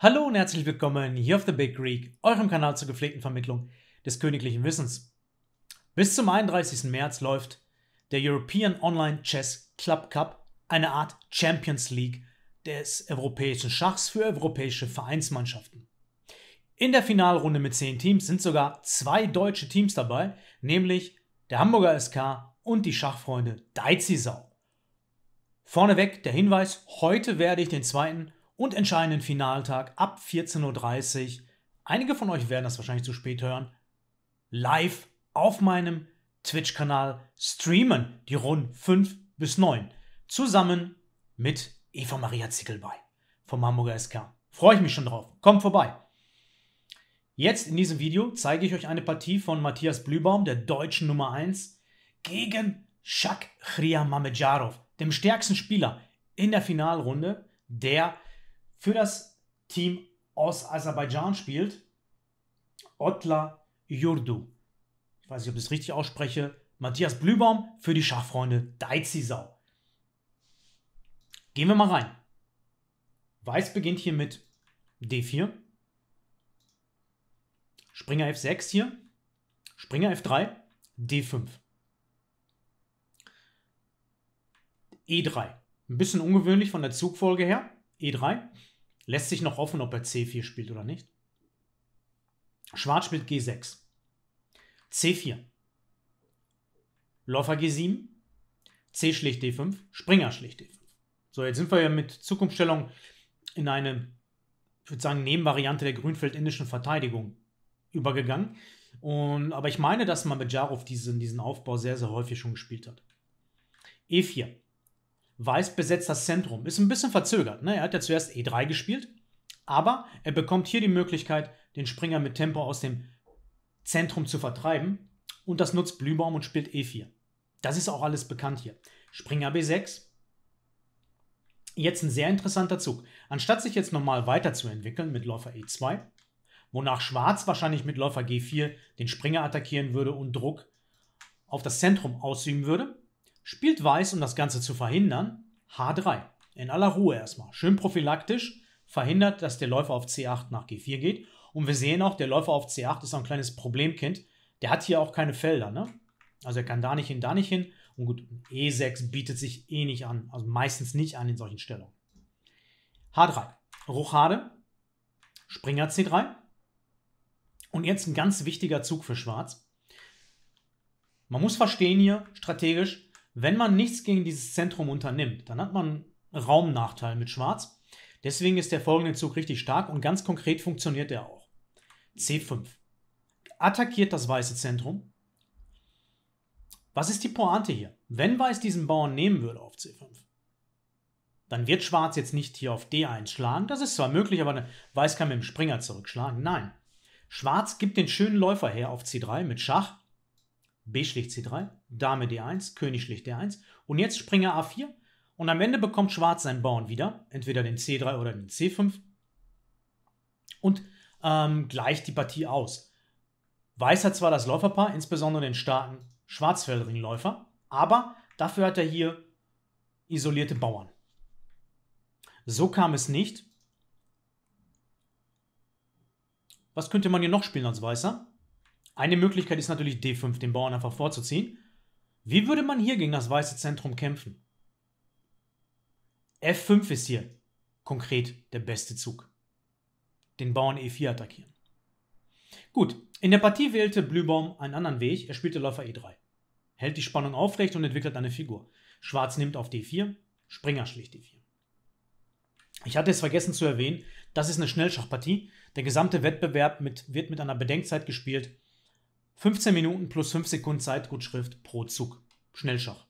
Hallo und herzlich willkommen hier auf The Big Greek, eurem Kanal zur gepflegten Vermittlung des königlichen Wissens. Bis zum 31. März läuft der European Online Chess Club Cup, eine Art Champions League des europäischen Schachs für europäische Vereinsmannschaften. In der Finalrunde mit zehn Teams sind sogar zwei deutsche Teams dabei, nämlich der Hamburger SK und die Schachfreunde Deizisau. Vorneweg der Hinweis, heute werde ich den zweiten und entscheidenden Finaltag ab 14.30 Uhr. Einige von euch werden das wahrscheinlich zu spät hören. Live auf meinem Twitch-Kanal streamen die Runden 5 bis 9 zusammen mit Eva Maria Zickelbei vom Hamburger SK. Freue ich mich schon drauf. Kommt vorbei. Jetzt in diesem Video zeige ich euch eine Partie von Matthias Blübaum, der deutschen Nummer 1, gegen Shakria Mamedjarov, dem stärksten Spieler in der Finalrunde, der für das Team aus Aserbaidschan spielt, Otla Yurdu. Ich weiß nicht, ob ich es richtig ausspreche. Matthias Blübaum für die Schachfreunde Deizisau. Gehen wir mal rein. Weiß beginnt hier mit D4. Springer F6 hier. Springer F3. D5. E3. Ein bisschen ungewöhnlich von der Zugfolge her. E3. Lässt sich noch offen, ob er C4 spielt oder nicht. Schwarz spielt G6. C4. Läufer G7. C schlägt D5. Springer schlägt D5. So, jetzt sind wir ja mit Zukunftsstellung in eine, ich würde sagen, Nebenvariante der grünfeldindischen Verteidigung übergegangen. Und, aber ich meine, dass man mit Jarov diesen, diesen Aufbau sehr, sehr häufig schon gespielt hat. E4 weiß besetzt das Zentrum. Ist ein bisschen verzögert. Ne? Er hat ja zuerst E3 gespielt, aber er bekommt hier die Möglichkeit, den Springer mit Tempo aus dem Zentrum zu vertreiben. Und das nutzt Blühbaum und spielt E4. Das ist auch alles bekannt hier. Springer B6. Jetzt ein sehr interessanter Zug. Anstatt sich jetzt nochmal weiterzuentwickeln mit Läufer E2, wonach Schwarz wahrscheinlich mit Läufer G4 den Springer attackieren würde und Druck auf das Zentrum ausüben würde, spielt Weiß, um das Ganze zu verhindern, H3. In aller Ruhe erstmal. Schön prophylaktisch. Verhindert, dass der Läufer auf C8 nach G4 geht. Und wir sehen auch, der Läufer auf C8 ist ein kleines Problemkind. Der hat hier auch keine Felder, ne? Also er kann da nicht hin, da nicht hin. Und gut, E6 bietet sich eh nicht an. Also meistens nicht an in solchen Stellungen. H3. Rochade. Springer C3. Und jetzt ein ganz wichtiger Zug für Schwarz. Man muss verstehen hier strategisch, wenn man nichts gegen dieses Zentrum unternimmt, dann hat man einen Raumnachteil mit Schwarz. Deswegen ist der folgende Zug richtig stark und ganz konkret funktioniert er auch. C5. Attackiert das weiße Zentrum. Was ist die Pointe hier? Wenn Weiß diesen Bauern nehmen würde auf C5, dann wird Schwarz jetzt nicht hier auf D1 schlagen. Das ist zwar möglich, aber Weiß kann mit dem Springer zurückschlagen. Nein. Schwarz gibt den schönen Läufer her auf C3 mit Schach B schlicht C3, Dame D1, König schlicht D1 und jetzt Springer A4 und am Ende bekommt Schwarz seinen Bauern wieder, entweder den C3 oder den C5 und ähm, gleicht die Partie aus. Weiß hat zwar das Läuferpaar, insbesondere den starken Schwarzfeldringläufer, aber dafür hat er hier isolierte Bauern. So kam es nicht. Was könnte man hier noch spielen als Weißer? Eine Möglichkeit ist natürlich D5, den Bauern einfach vorzuziehen. Wie würde man hier gegen das weiße Zentrum kämpfen? F5 ist hier konkret der beste Zug. Den Bauern E4 attackieren. Gut, in der Partie wählte Blübaum einen anderen Weg. Er spielte Läufer E3. Hält die Spannung aufrecht und entwickelt eine Figur. Schwarz nimmt auf D4, Springer schlägt D4. Ich hatte es vergessen zu erwähnen, das ist eine Schnellschachpartie. Der gesamte Wettbewerb mit, wird mit einer Bedenkzeit gespielt 15 Minuten plus 5 Sekunden Zeitgutschrift pro Zug. Schnellschach.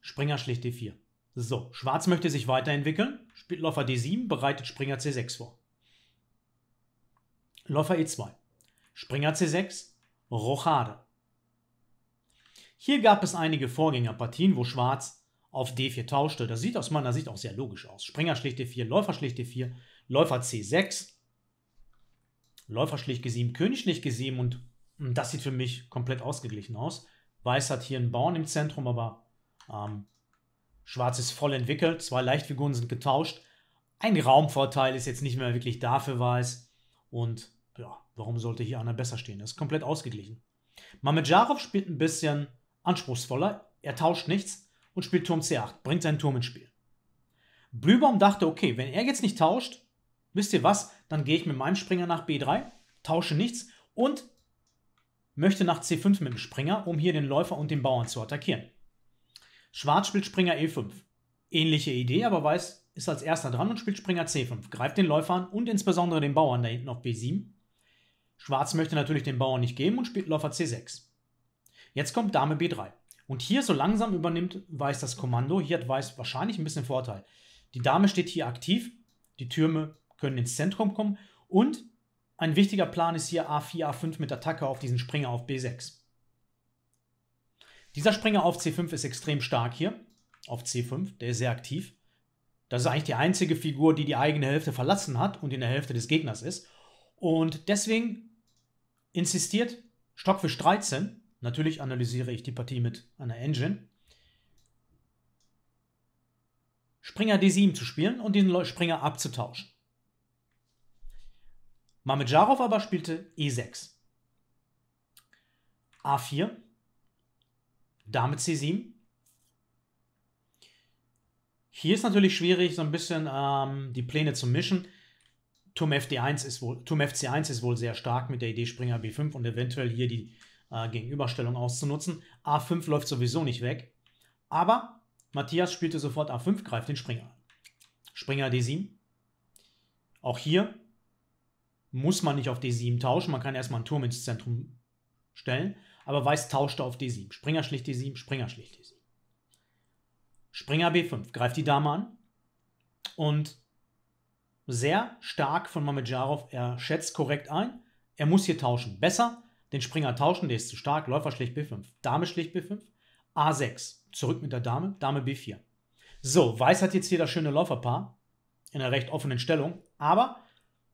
Springer schlicht D4. So, Schwarz möchte sich weiterentwickeln. Spielt Läufer D7, bereitet Springer C6 vor. Läufer E2. Springer C6, Rochade. Hier gab es einige Vorgängerpartien, wo Schwarz auf D4 tauschte. Das sieht aus meiner Sicht auch sehr logisch aus. Springer schlicht D4, Läufer schlicht D4, Läufer C6, Läufer schlicht gesieben, König schlicht gesieben und hm, das sieht für mich komplett ausgeglichen aus. Weiß hat hier einen Bauern im Zentrum, aber ähm, Schwarz ist voll entwickelt. Zwei Leichtfiguren sind getauscht. Ein Raumvorteil ist jetzt nicht mehr wirklich da für Weiß. Und ja, warum sollte hier einer besser stehen? Das ist komplett ausgeglichen. Mamedjarov spielt ein bisschen anspruchsvoller. Er tauscht nichts und spielt Turm C8, bringt seinen Turm ins Spiel. Blübaum dachte, okay, wenn er jetzt nicht tauscht, wisst ihr was, dann gehe ich mit meinem Springer nach B3, tausche nichts und möchte nach C5 mit dem Springer, um hier den Läufer und den Bauern zu attackieren. Schwarz spielt Springer E5. Ähnliche Idee, aber Weiß ist als erster dran und spielt Springer C5, greift den Läufer an und insbesondere den Bauern da hinten auf B7. Schwarz möchte natürlich den Bauern nicht geben und spielt Läufer C6. Jetzt kommt Dame B3. Und hier so langsam übernimmt Weiß das Kommando. Hier hat Weiß wahrscheinlich ein bisschen Vorteil. Die Dame steht hier aktiv, die Türme können ins Zentrum kommen. Und ein wichtiger Plan ist hier A4, A5 mit Attacke auf diesen Springer auf B6. Dieser Springer auf C5 ist extrem stark hier. Auf C5, der ist sehr aktiv. Das ist eigentlich die einzige Figur, die die eigene Hälfte verlassen hat und in der Hälfte des Gegners ist. Und deswegen insistiert Stock für 13. Natürlich analysiere ich die Partie mit einer Engine. Springer D7 zu spielen und diesen Springer abzutauschen. Mamedjarov aber spielte E6. A4, Dame C7. Hier ist natürlich schwierig, so ein bisschen ähm, die Pläne zu mischen. Turm, FD1 ist wohl, Turm FC1 ist wohl sehr stark mit der Idee Springer B5 und eventuell hier die äh, Gegenüberstellung auszunutzen. A5 läuft sowieso nicht weg. Aber Matthias spielte sofort A5, greift den Springer an. Springer D7. Auch hier muss man nicht auf D7 tauschen. Man kann erstmal einen Turm ins Zentrum stellen. Aber Weiß tauschte auf D7. Springer schlicht D7, Springer schlicht D7. Springer B5 greift die Dame an. Und sehr stark von Mamedjarov. Er schätzt korrekt ein. Er muss hier tauschen. Besser den Springer tauschen, der ist zu stark. Läufer schlicht B5. Dame schlicht B5. A6. Zurück mit der Dame. Dame B4. So, Weiß hat jetzt hier das schöne Läuferpaar in einer recht offenen Stellung. Aber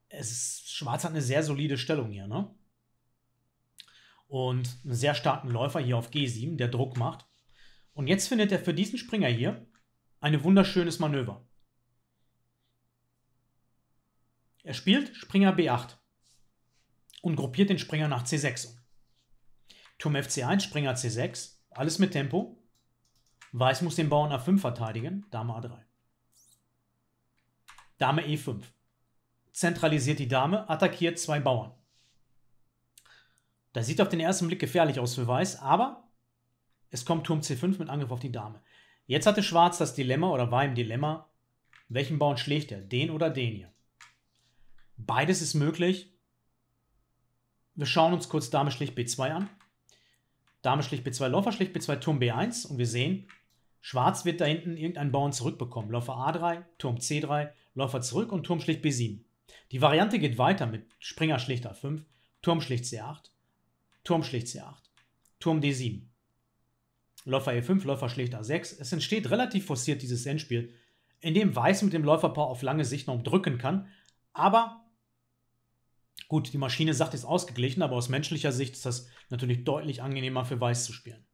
es ist, Schwarz hat eine sehr solide Stellung hier, ne? Und einen sehr starken Läufer hier auf G7, der Druck macht. Und jetzt findet er für diesen Springer hier ein wunderschönes Manöver. Er spielt Springer B8 und gruppiert den Springer nach C6 um. Turm FC1, Springer C6, alles mit Tempo. Weiß muss den Bauern A5 verteidigen, Dame A3. Dame E5 zentralisiert die Dame, attackiert zwei Bauern. Das sieht auf den ersten Blick gefährlich aus für Weiß, aber es kommt Turm C5 mit Angriff auf die Dame. Jetzt hatte Schwarz das Dilemma oder war im Dilemma, welchen Bauern schlägt er, den oder den hier. Beides ist möglich. Wir schauen uns kurz Dame schlägt B2 an. Dame schlägt B2, Läufer schlägt B2, Turm B1 und wir sehen, Schwarz wird da hinten irgendeinen Bauern zurückbekommen. Läufer A3, Turm C3, Läufer zurück und Turm schlägt B7. Die Variante geht weiter mit Springer schlicht A5, Turm schlicht C8, Turm schlicht C8, Turm D7. Läufer E5, Läufer schlicht A6. Es entsteht relativ forciert dieses Endspiel, in dem Weiß mit dem Läuferpaar auf lange Sicht noch drücken kann. Aber gut, die Maschine sagt, ist ausgeglichen, aber aus menschlicher Sicht ist das natürlich deutlich angenehmer für Weiß zu spielen.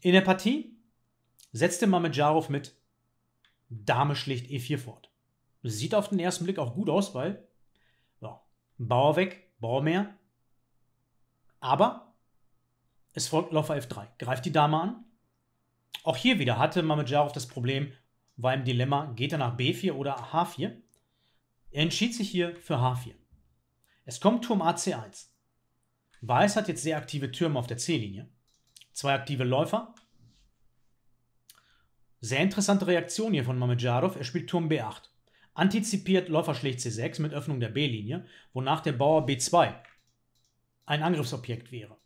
In der Partie setzte Mamedjarov mit Dame schlicht E4 fort. Sieht auf den ersten Blick auch gut aus, weil ja, Bauer weg, Bauer mehr. Aber es folgt Läufer F3. Greift die Dame an. Auch hier wieder hatte Mamedjarov das Problem, war im Dilemma, geht er nach B4 oder H4? Er entschied sich hier für H4. Es kommt Turm AC1. Weiß hat jetzt sehr aktive Türme auf der C-Linie. Zwei aktive Läufer. Sehr interessante Reaktion hier von Mamedjarov. Er spielt Turm B8. Antizipiert Läufer schlägt C6 mit Öffnung der B-Linie, wonach der Bauer B2 ein Angriffsobjekt wäre.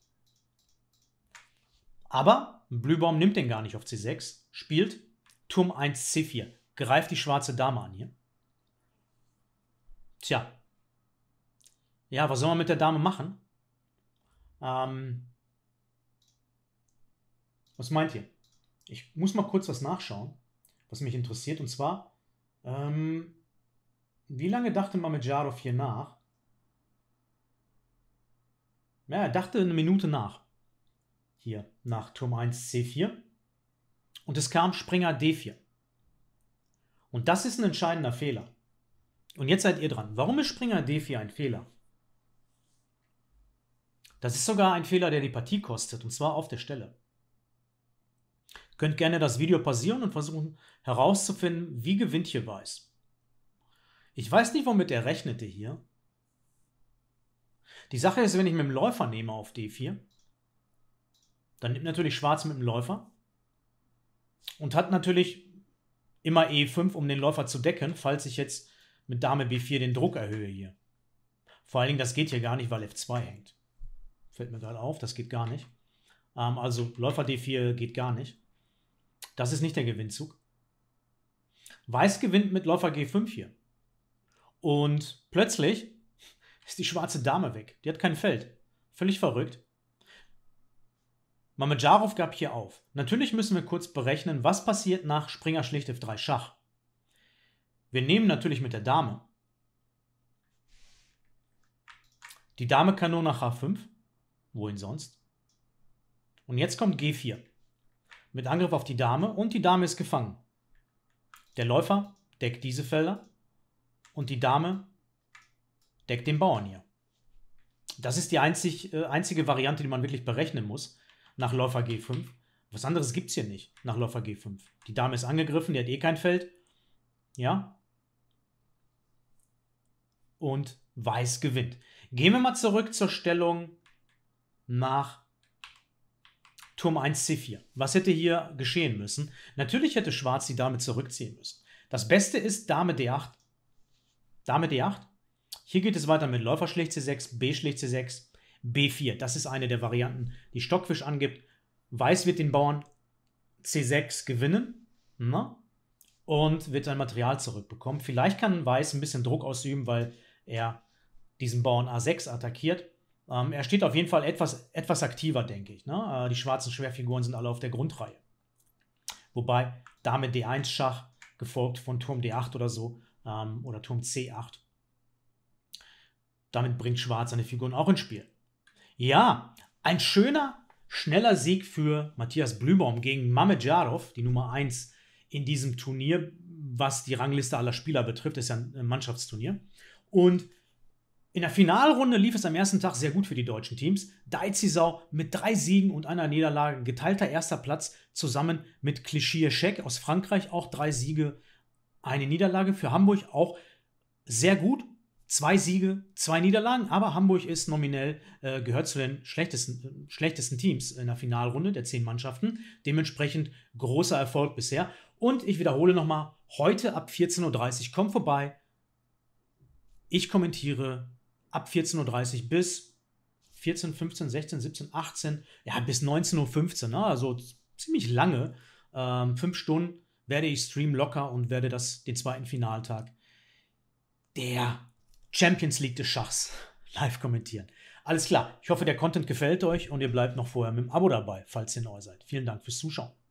Aber Blühbaum nimmt den gar nicht auf C6, spielt Turm 1 C4, greift die schwarze Dame an hier. Tja. Ja, was soll man mit der Dame machen? Ähm, was meint ihr? Ich muss mal kurz was nachschauen, was mich interessiert. Und zwar, ähm, wie lange dachte Mamedjarov hier nach? Ja, er dachte eine Minute nach. Hier, nach Turm 1 C4. Und es kam Springer D4. Und das ist ein entscheidender Fehler. Und jetzt seid ihr dran. Warum ist Springer D4 ein Fehler? Das ist sogar ein Fehler, der die Partie kostet, und zwar auf der Stelle. Ihr könnt gerne das Video pausieren und versuchen herauszufinden, wie gewinnt hier Weiß. Ich weiß nicht, womit er rechnete hier. Die Sache ist, wenn ich mit dem Läufer nehme auf D4, dann nimmt natürlich Schwarz mit dem Läufer und hat natürlich immer E5, um den Läufer zu decken, falls ich jetzt mit Dame B4 den Druck erhöhe hier. Vor allen Dingen, das geht hier gar nicht, weil F2 hängt. Fällt mir gerade auf, das geht gar nicht. Ähm, also Läufer D4 geht gar nicht. Das ist nicht der Gewinnzug. Weiß gewinnt mit Läufer G5 hier. Und plötzlich ist die schwarze Dame weg. Die hat kein Feld. Völlig verrückt. Mamedyarov gab hier auf. Natürlich müssen wir kurz berechnen, was passiert nach Springer schlicht F3 Schach. Wir nehmen natürlich mit der Dame. Die Dame kann nur nach H5. Wohin sonst? Und jetzt kommt G4. Mit Angriff auf die Dame und die Dame ist gefangen. Der Läufer deckt diese Felder und die Dame deckt den Bauern hier. Das ist die einzig, äh, einzige Variante, die man wirklich berechnen muss nach Läufer G5. Was anderes gibt es hier nicht nach Läufer G5. Die Dame ist angegriffen, die hat eh kein Feld. Ja. Und Weiß gewinnt. Gehen wir mal zurück zur Stellung nach Turm 1 C4. Was hätte hier geschehen müssen? Natürlich hätte Schwarz die Dame zurückziehen müssen. Das Beste ist Dame D8. Dame d 8 Hier geht es weiter mit Läufer schlägt C6, B schlägt C6, B4. Das ist eine der Varianten, die Stockfisch angibt. Weiß wird den Bauern C6 gewinnen na? Ne? und wird sein Material zurückbekommen. Vielleicht kann Weiß ein bisschen Druck ausüben, weil er diesen Bauern A6 attackiert. Ähm, er steht auf jeden Fall etwas, etwas aktiver, denke ich. Ne? Äh, die schwarzen Schwerfiguren sind alle auf der Grundreihe. Wobei Dame D1 Schach, gefolgt von Turm D8 oder so, ähm, oder Turm C8. Damit bringt Schwarz seine Figuren auch ins Spiel. Ja, ein schöner, schneller Sieg für Matthias Blübaum gegen Mamedjarov, die Nummer 1 in diesem Turnier, was die Rangliste aller Spieler betrifft, das ist ja ein Mannschaftsturnier. Und in der Finalrunde lief es am ersten Tag sehr gut für die deutschen Teams. Deizisau mit drei Siegen und einer Niederlage, geteilter erster Platz zusammen mit Scheck aus Frankreich, auch drei Siege eine Niederlage für Hamburg auch sehr gut. Zwei Siege, zwei Niederlagen, aber Hamburg ist nominell, äh, gehört zu den schlechtesten, schlechtesten Teams in der Finalrunde der zehn Mannschaften. Dementsprechend großer Erfolg bisher. Und ich wiederhole nochmal, heute ab 14.30 Uhr komm vorbei. Ich kommentiere ab 14.30 Uhr bis 14, 15, 16, 17, 18, ja, bis 19.15 Uhr, ne? also ziemlich lange, ähm, fünf Stunden werde ich Stream locker und werde das den zweiten Finaltag der Champions League des Schachs live kommentieren. Alles klar, ich hoffe, der Content gefällt euch und ihr bleibt noch vorher mit dem Abo dabei, falls ihr neu seid. Vielen Dank fürs Zuschauen.